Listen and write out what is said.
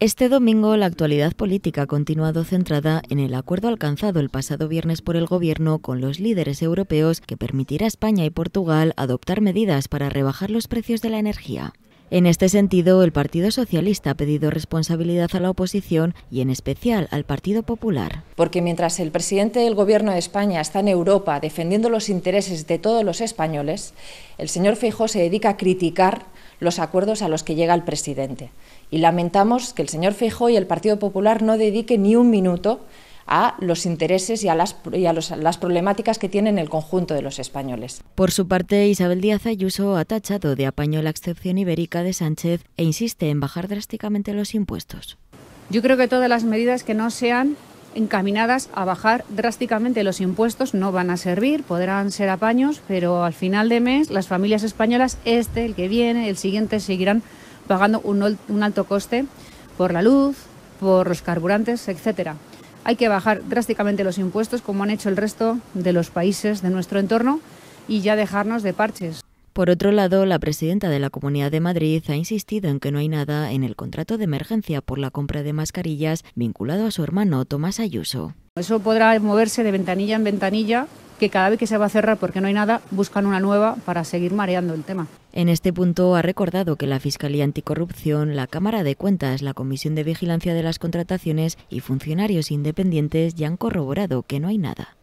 Este domingo la actualidad política ha continuado centrada en el acuerdo alcanzado el pasado viernes por el Gobierno con los líderes europeos que permitirá a España y Portugal adoptar medidas para rebajar los precios de la energía. En este sentido, el Partido Socialista ha pedido responsabilidad a la oposición y en especial al Partido Popular. Porque mientras el presidente del Gobierno de España está en Europa defendiendo los intereses de todos los españoles, el señor Feijóo se dedica a criticar los acuerdos a los que llega el presidente. Y lamentamos que el señor Feijóo y el Partido Popular no dediquen ni un minuto a los intereses y a, las, las, problemáticas que tienen el conjunto de los españoles. Por su parte, Isabel Díaz Ayuso ha tachado de apaño la excepción ibérica de Sánchez e insiste en bajar drásticamente los impuestos. Yo creo que todas las medidas que no sean encaminadas a bajar drásticamente los impuestos. No van a servir, podrán ser apaños, pero al final de mes las familias españolas, este, el que viene, el siguiente, seguirán pagando un, un alto coste por la luz, por los carburantes, etcétera. Hay que bajar drásticamente los impuestos como han hecho el resto de los países de nuestro entorno y ya dejarnos de parches. Por otro lado, la presidenta de la Comunidad de Madrid ha insistido en que no hay nada en el contrato de emergencia por la compra de mascarillas vinculado a su hermano Tomás Ayuso. Eso podrá moverse de ventanilla en ventanilla, que cada vez que se va a cerrar porque no hay nada, buscan una nueva para seguir mareando el tema. En este punto ha recordado que la Fiscalía Anticorrupción, la Cámara de Cuentas, la Comisión de Vigilancia de las Contrataciones y funcionarios independientes ya han corroborado que no hay nada.